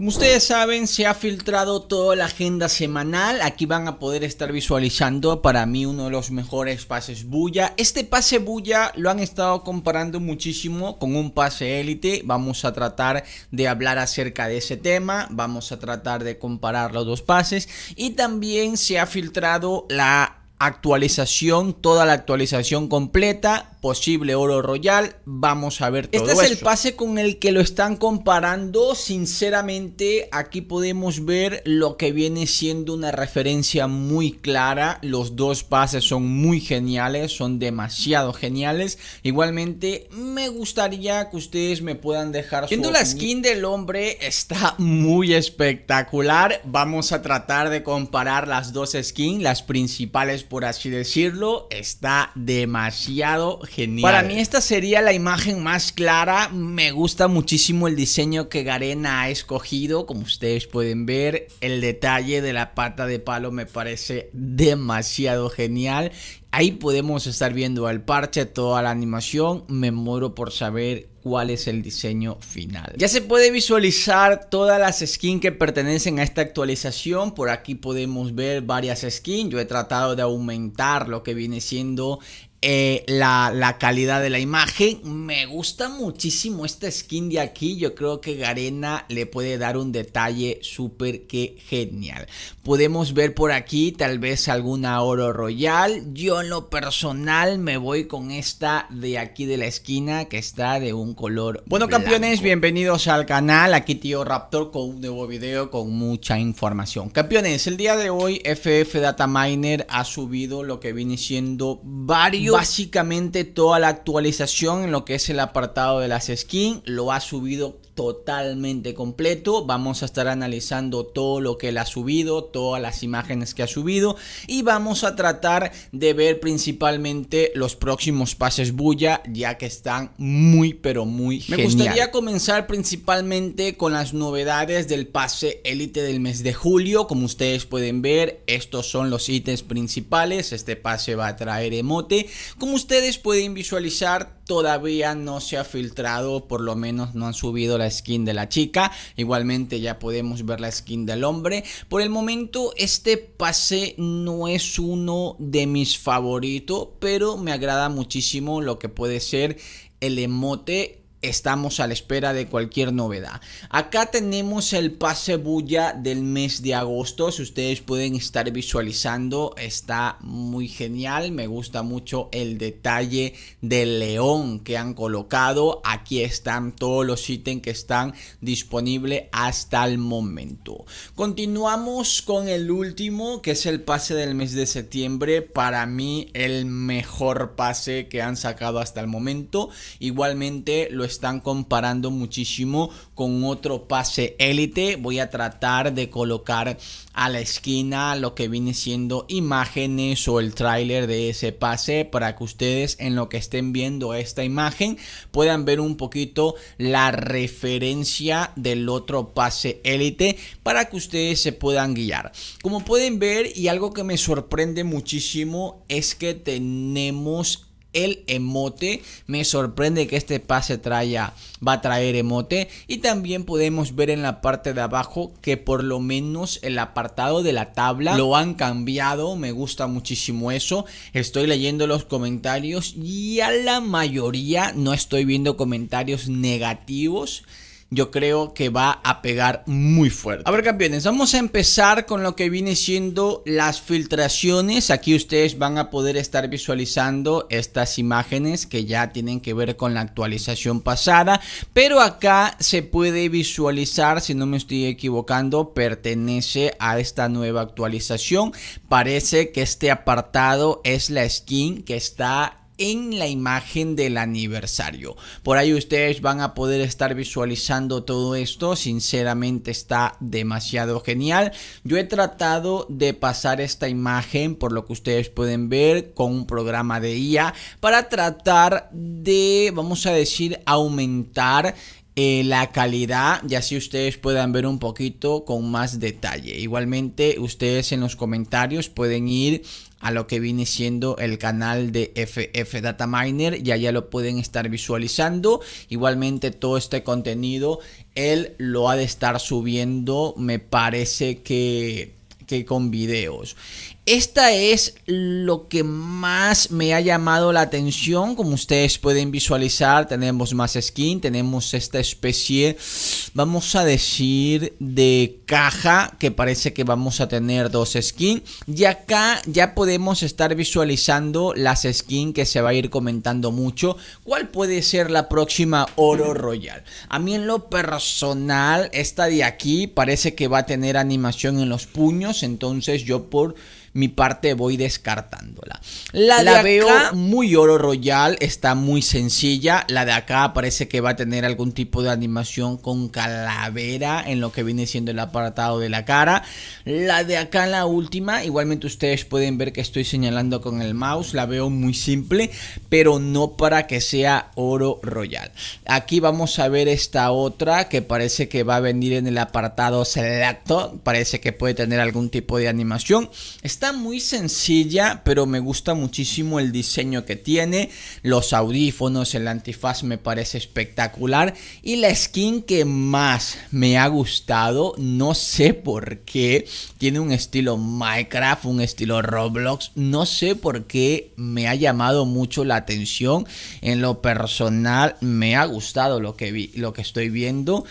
Como ustedes saben, se ha filtrado toda la agenda semanal. Aquí van a poder estar visualizando para mí uno de los mejores pases bulla. Este pase bulla lo han estado comparando muchísimo con un pase élite. Vamos a tratar de hablar acerca de ese tema. Vamos a tratar de comparar los dos pases. Y también se ha filtrado la actualización, toda la actualización completa, posible oro royal, vamos a ver todo Este es el pase con el que lo están comparando, sinceramente aquí podemos ver lo que viene siendo una referencia muy clara, los dos pases son muy geniales, son demasiado geniales, igualmente me gustaría que ustedes me puedan dejar Viendo la skin del hombre está muy espectacular, vamos a tratar de comparar las dos skins, las principales por así decirlo, está demasiado genial. Para mí esta sería la imagen más clara. Me gusta muchísimo el diseño que Garena ha escogido. Como ustedes pueden ver, el detalle de la pata de palo me parece demasiado genial. Ahí podemos estar viendo el parche, toda la animación. Me muero por saber cuál es el diseño final. Ya se puede visualizar todas las skins que pertenecen a esta actualización. Por aquí podemos ver varias skins. Yo he tratado de aumentar lo que viene siendo eh, la, calidad de la imagen. Me gusta muchísimo esta skin de aquí. Yo creo que Garena le puede dar un detalle súper que genial. Podemos ver por aquí tal vez alguna oro royal. Yo en lo personal me voy con esta de aquí de la esquina que está de un color Bueno campeones, bienvenidos al canal. Aquí tío Raptor con un nuevo video con mucha información. Campeones, el día de hoy FF Data Miner ha subido lo que viene siendo varios Básicamente toda la actualización en lo que es el apartado de las skins lo ha subido totalmente completo. Vamos a estar analizando todo lo que él ha subido, todas las imágenes que ha subido y vamos a tratar de ver principalmente los próximos pases bulla ya que están muy pero muy Me gustaría comenzar principalmente con las novedades del pase élite del mes de julio. Como ustedes pueden ver, estos son los ítems principales. Este pase va a traer emote. Como ustedes pueden visualizar, todavía no se ha filtrado, por lo menos no han subido la skin de la chica. Igualmente ya podemos ver la skin del hombre. Por el momento este pase no es uno de mis favoritos, pero me agrada muchísimo lo que puede ser el emote estamos a la espera de cualquier novedad. Acá tenemos el pase bulla del mes de agosto, si ustedes pueden estar visualizando, está muy genial, me gusta mucho el detalle del león que han colocado, aquí están todos los ítems que están disponibles hasta el momento. Continuamos con el último, que es el pase del mes de septiembre, para mí el mejor pase que han sacado hasta el momento, igualmente lo están comparando muchísimo con otro pase élite. Voy a tratar de colocar a la esquina lo que viene siendo imágenes o el tráiler de ese pase para que ustedes en lo que estén viendo esta imagen puedan ver un poquito la referencia del otro pase élite para que ustedes se puedan guiar. Como pueden ver y algo que me sorprende muchísimo es que tenemos el emote. Me sorprende que este pase traya, va a traer emote. Y también podemos ver en la parte de abajo que por lo menos el apartado de la tabla lo han cambiado. Me gusta muchísimo eso. Estoy leyendo los comentarios y a la mayoría no estoy viendo comentarios negativos yo creo que va a pegar muy fuerte. A ver campeones, vamos a empezar con lo que viene siendo las filtraciones. Aquí ustedes van a poder estar visualizando estas imágenes que ya tienen que ver con la actualización pasada. Pero acá se puede visualizar, si no me estoy equivocando, pertenece a esta nueva actualización. Parece que este apartado es la skin que está en la imagen del aniversario. Por ahí ustedes van a poder estar visualizando todo esto. Sinceramente está demasiado genial. Yo he tratado de pasar esta imagen, por lo que ustedes pueden ver, con un programa de IA para tratar de, vamos a decir, aumentar eh, la calidad y así ustedes puedan ver un poquito con más detalle. Igualmente ustedes en los comentarios pueden ir a lo que viene siendo el canal de FF Data Miner ya ya lo pueden estar visualizando. Igualmente todo este contenido él lo ha de estar subiendo, me parece que que con videos. Esta es lo que más me ha llamado la atención. Como ustedes pueden visualizar, tenemos más skin, tenemos esta especie, vamos a decir, de caja que parece que vamos a tener dos skin. Y acá ya podemos estar visualizando las skin. que se va a ir comentando mucho. ¿Cuál puede ser la próxima Oro Royal? A mí en lo personal, esta de aquí parece que va a tener animación en los puños. Entonces yo por mi parte voy descartándola. La, de veo muy oro royal, está muy sencilla. La de acá parece que va a tener algún tipo de animación con calavera en lo que viene siendo el apartado de la cara. La de acá, la última, igualmente ustedes pueden ver que estoy señalando con el mouse. La veo muy simple, pero no para que sea oro royal. Aquí vamos a ver esta otra que parece que va a venir en el apartado selecto. Parece que puede tener algún tipo de animación. Está muy sencilla, pero me gusta muchísimo el diseño que tiene. Los audífonos, el antifaz me parece espectacular. Y la skin que más me ha gustado, no sé por qué, tiene un estilo Minecraft, un estilo Roblox. No sé por qué me ha llamado mucho la atención. En lo personal, me ha gustado lo que, vi, lo que estoy viendo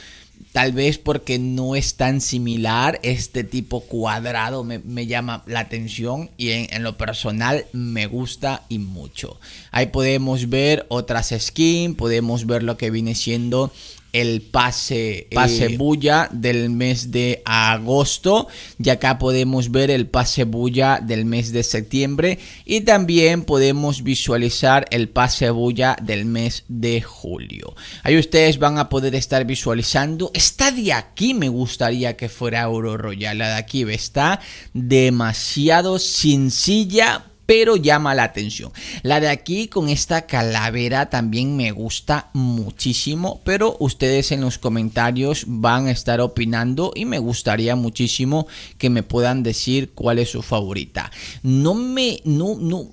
tal vez porque no es tan similar, este tipo cuadrado me, llama la atención y en, en, lo personal me gusta y mucho. Ahí podemos ver otras skins, podemos ver lo que viene siendo el pase, pase eh, bulla del mes de agosto y acá podemos ver el pase bulla del mes de septiembre y también podemos visualizar el pase bulla del mes de julio. Ahí ustedes van a poder estar visualizando. Esta de aquí me gustaría que fuera oro Royal, la de aquí está demasiado sencilla pero llama la atención. La de aquí con esta calavera también me gusta muchísimo, pero ustedes en los comentarios van a estar opinando y me gustaría muchísimo que me puedan decir cuál es su favorita. No me, no, no,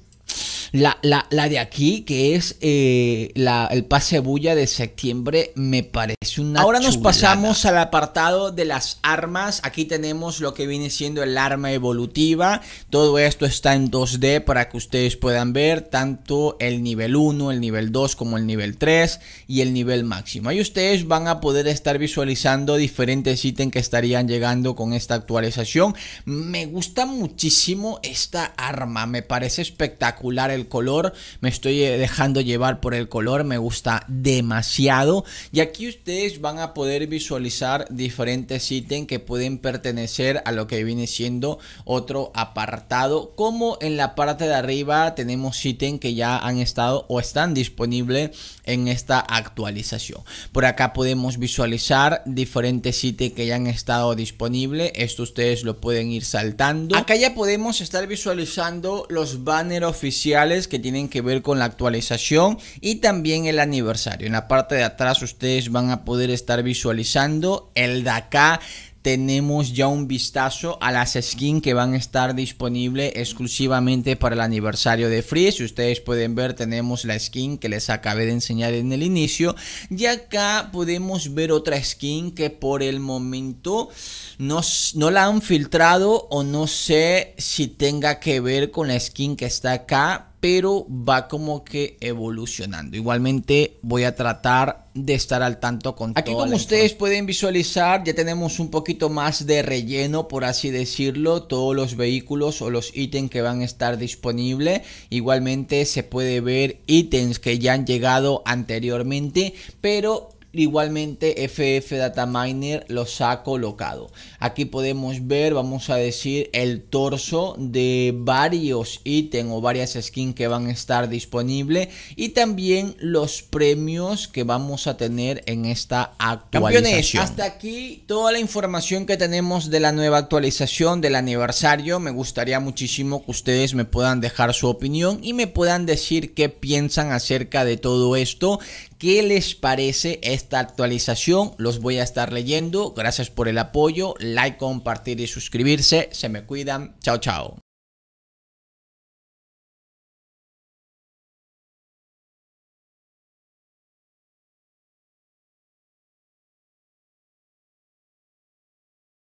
la, de aquí, que es eh, el pase bulla de septiembre, me parece una. Ahora nos pasamos al apartado de las armas. Aquí tenemos lo que viene siendo el arma evolutiva. Todo esto está en 2D para que ustedes puedan ver tanto el nivel 1, el nivel 2 como el nivel 3 y el nivel máximo. Ahí ustedes van a poder estar visualizando diferentes ítems que estarían llegando con esta actualización. Me gusta muchísimo esta arma, me parece espectacular el color, me estoy eh, dejando llevar por el color, me gusta demasiado. Y aquí ustedes van a poder visualizar diferentes ítems que pueden pertenecer a lo que viene siendo otro apartado. Como en la parte de arriba tenemos ítems que ya han estado o están disponibles en esta actualización. Por acá podemos visualizar diferentes ítems que ya han estado disponibles. Esto ustedes lo pueden ir saltando. Acá ya podemos estar visualizando los banners oficiales que tienen que ver con la actualización y también el aniversario. En la parte de atrás ustedes van a poder estar visualizando el de acá tenemos ya un vistazo a las skins que van a estar disponibles exclusivamente para el aniversario de Free. Si ustedes pueden ver, tenemos la skin que les acabé de enseñar en el inicio. Y acá podemos ver otra skin que por el momento no, no la han filtrado o no sé si tenga que ver con la skin que está acá pero va como que evolucionando. Igualmente voy a tratar de estar al tanto con Aquí como ustedes pueden visualizar, ya tenemos un poquito más de relleno, por así decirlo, todos los vehículos o los ítems que van a estar disponibles. Igualmente se puede ver ítems que ya han llegado anteriormente, pero Igualmente FF Data Miner los ha colocado. Aquí podemos ver, vamos a decir, el torso de varios ítems o varias skins que van a estar disponibles y también los premios que vamos a tener en esta actualización. hasta aquí toda la información que tenemos de la nueva actualización del aniversario. Me gustaría muchísimo que ustedes me puedan dejar su opinión y me puedan decir qué piensan acerca de todo esto, ¿Qué les parece esta actualización? Los voy a estar leyendo. Gracias por el apoyo. Like, compartir y suscribirse. Se me cuidan. Chao, chao.